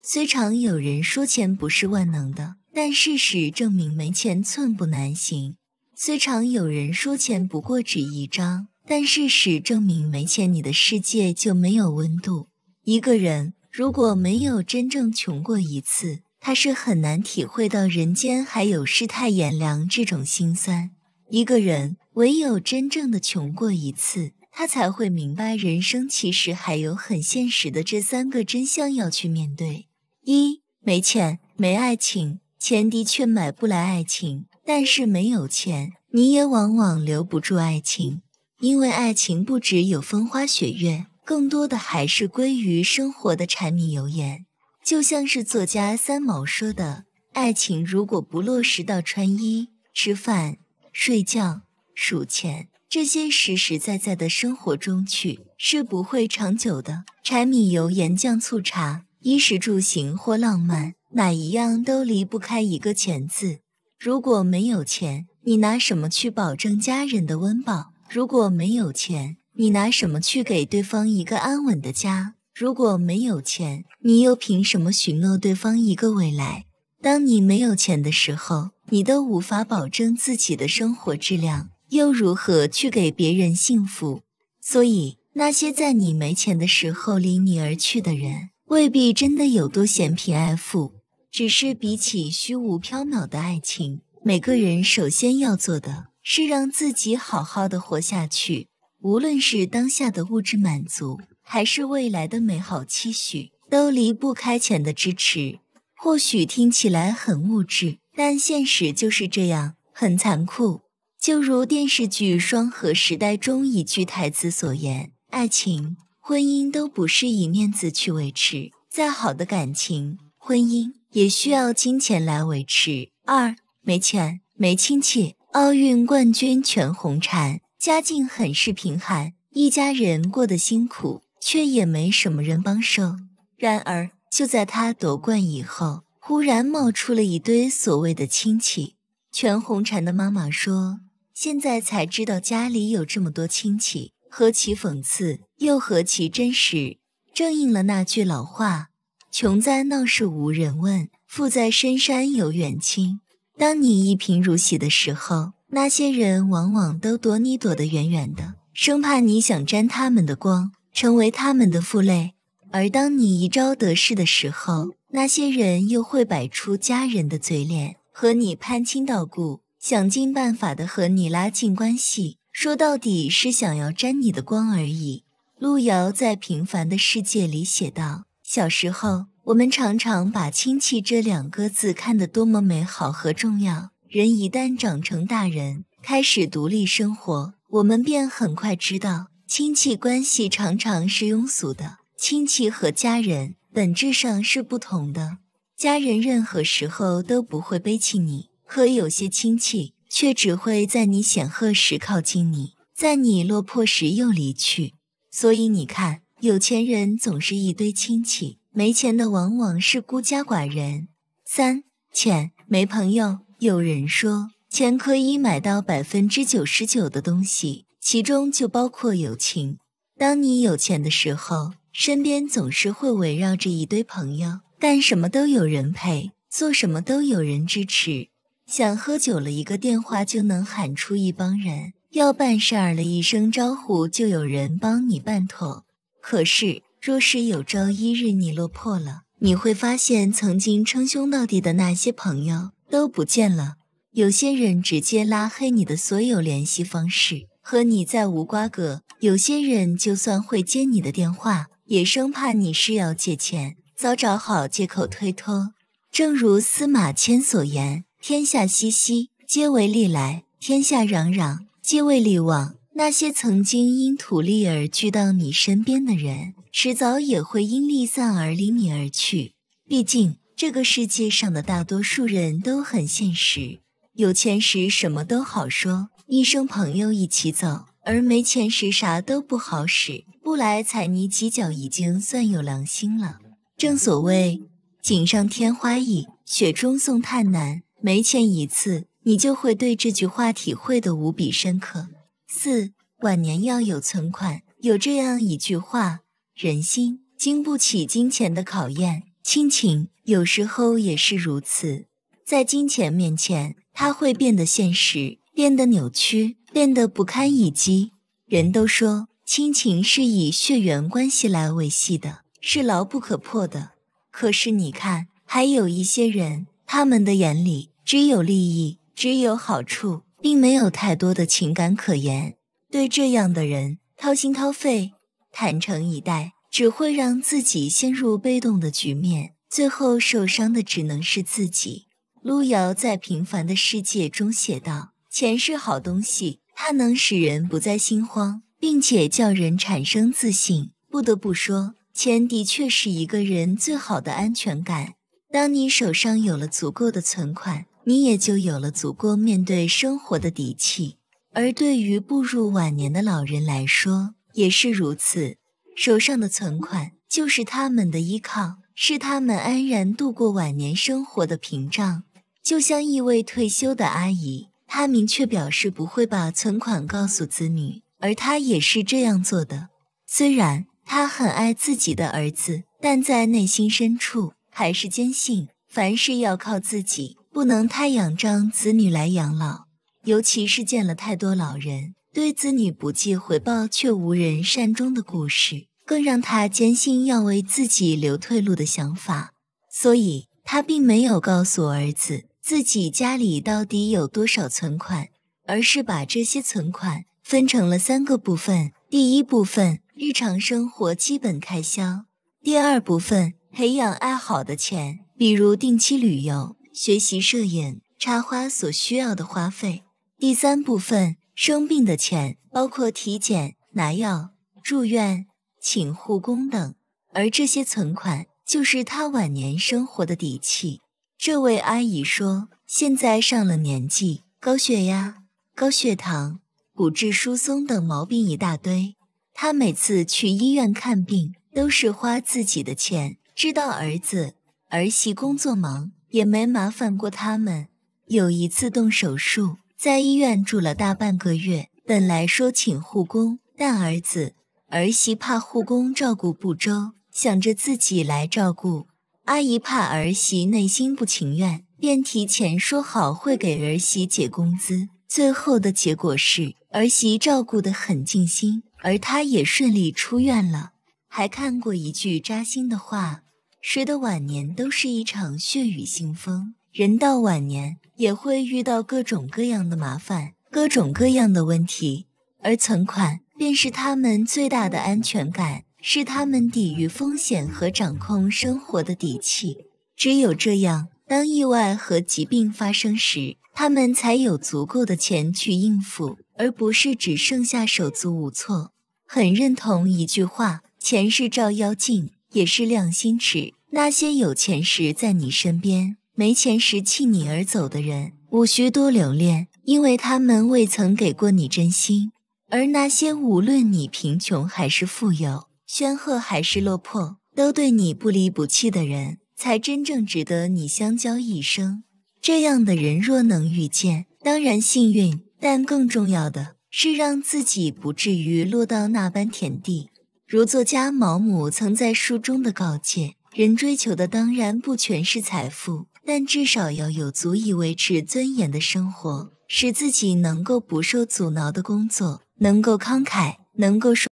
虽常有人说钱不是万能的，但事实证明没钱寸步难行。虽常有人说钱不过纸一张，但事实证明没钱你的世界就没有温度。一个人如果没有真正穷过一次，他是很难体会到人间还有世态炎凉这种心酸。一个人唯有真正的穷过一次，他才会明白人生其实还有很现实的这三个真相要去面对。一没钱没爱情，钱的确买不来爱情，但是没有钱，你也往往留不住爱情，因为爱情不只有风花雪月，更多的还是归于生活的柴米油盐。就像是作家三毛说的：“爱情如果不落实到穿衣、吃饭、睡觉、数钱这些实实在在的生活中去，是不会长久的。柴米油盐酱醋茶。”衣食住行或浪漫，哪一样都离不开一个钱字。如果没有钱，你拿什么去保证家人的温饱？如果没有钱，你拿什么去给对方一个安稳的家？如果没有钱，你又凭什么许诺对方一个未来？当你没有钱的时候，你都无法保证自己的生活质量，又如何去给别人幸福？所以，那些在你没钱的时候离你而去的人。未必真的有多嫌贫爱富，只是比起虚无缥缈的爱情，每个人首先要做的是让自己好好的活下去。无论是当下的物质满足，还是未来的美好期许，都离不开钱的支持。或许听起来很物质，但现实就是这样，很残酷。就如电视剧《双核时代》中一句台词所言：“爱情。”婚姻都不是以面子去维持，再好的感情、婚姻也需要金钱来维持。二没钱没亲戚，奥运冠军全红婵家境很是贫寒，一家人过得辛苦，却也没什么人帮手。然而就在她夺冠以后，忽然冒出了一堆所谓的亲戚。全红婵的妈妈说：“现在才知道家里有这么多亲戚。”何其讽刺，又何其真实！正应了那句老话：“穷在闹市无人问，富在深山有远亲。”当你一贫如洗的时候，那些人往往都躲你躲得远远的，生怕你想沾他们的光，成为他们的负累；而当你一朝得势的时候，那些人又会摆出家人的嘴脸，和你攀亲道故，想尽办法的和你拉近关系。说到底是想要沾你的光而已。路遥在《平凡的世界》里写道：“小时候，我们常常把亲戚这两个字看得多么美好和重要。人一旦长成大人，开始独立生活，我们便很快知道，亲戚关系常常是庸俗的。亲戚和家人本质上是不同的。家人任何时候都不会背弃你，可有些亲戚。”却只会在你显赫时靠近你，在你落魄时又离去。所以你看，有钱人总是一堆亲戚，没钱的往往是孤家寡人。三钱没朋友。有人说，钱可以买到百分之九十九的东西，其中就包括友情。当你有钱的时候，身边总是会围绕着一堆朋友，干什么都有人陪，做什么都有人支持。想喝酒了，一个电话就能喊出一帮人；要办事儿了，一声招呼就有人帮你办妥。可是，若是有朝一日你落魄了，你会发现曾经称兄道弟的那些朋友都不见了。有些人直接拉黑你的所有联系方式，和你再无瓜葛；有些人就算会接你的电话，也生怕你是要借钱，早找好借口推脱。正如司马迁所言。天下熙熙，皆为利来；天下攘攘，皆为利往。那些曾经因土利而聚到你身边的人，迟早也会因利散而离你而去。毕竟，这个世界上的大多数人都很现实：有钱时什么都好说，一生朋友一起走；而没钱时啥都不好使，不来踩你几脚已经算有良心了。正所谓“锦上添花易，雪中送炭难。”没钱一次，你就会对这句话体会的无比深刻。四晚年要有存款。有这样一句话：人心经不起金钱的考验，亲情有时候也是如此。在金钱面前，它会变得现实，变得扭曲，变得不堪一击。人都说亲情是以血缘关系来维系的，是牢不可破的。可是你看，还有一些人。他们的眼里只有利益，只有好处，并没有太多的情感可言。对这样的人掏心掏肺、坦诚以待，只会让自己陷入被动的局面，最后受伤的只能是自己。路遥在《平凡的世界》中写道：“钱是好东西，它能使人不再心慌，并且叫人产生自信。”不得不说，钱的确是一个人最好的安全感。当你手上有了足够的存款，你也就有了足够面对生活的底气。而对于步入晚年的老人来说，也是如此。手上的存款就是他们的依靠，是他们安然度过晚年生活的屏障。就像一位退休的阿姨，她明确表示不会把存款告诉子女，而她也是这样做的。虽然她很爱自己的儿子，但在内心深处。还是坚信凡事要靠自己，不能太仰仗子女来养老。尤其是见了太多老人对子女不计回报却无人善终的故事，更让他坚信要为自己留退路的想法。所以，他并没有告诉儿子自己家里到底有多少存款，而是把这些存款分成了三个部分：第一部分，日常生活基本开销；第二部分。培养爱好的钱，比如定期旅游、学习摄影、插花所需要的花费。第三部分生病的钱，包括体检、拿药、住院、请护工等。而这些存款就是他晚年生活的底气。这位阿姨说：“现在上了年纪，高血压、高血糖、骨质疏松等毛病一大堆，她每次去医院看病都是花自己的钱。”知道儿子儿媳工作忙，也没麻烦过他们。有一次动手术，在医院住了大半个月。本来说请护工，但儿子儿媳怕护工照顾不周，想着自己来照顾。阿姨怕儿媳内心不情愿，便提前说好会给儿媳结工资。最后的结果是，儿媳照顾得很尽心，而她也顺利出院了。还看过一句扎心的话。谁的晚年都是一场血雨腥风，人到晚年也会遇到各种各样的麻烦，各种各样的问题，而存款便是他们最大的安全感，是他们抵御风险和掌控生活的底气。只有这样，当意外和疾病发生时，他们才有足够的钱去应付，而不是只剩下手足无措。很认同一句话：“钱是照妖镜。”也是亮心尺。那些有钱时在你身边，没钱时弃你而走的人，无需多留恋，因为他们未曾给过你真心。而那些无论你贫穷还是富有，煊赫还是落魄，都对你不离不弃的人，才真正值得你相交一生。这样的人若能遇见，当然幸运；但更重要的是让自己不至于落到那般田地。如作家毛姆曾在书中的告诫：人追求的当然不全是财富，但至少要有足以维持尊严的生活，使自己能够不受阻挠的工作，能够慷慨，能够说。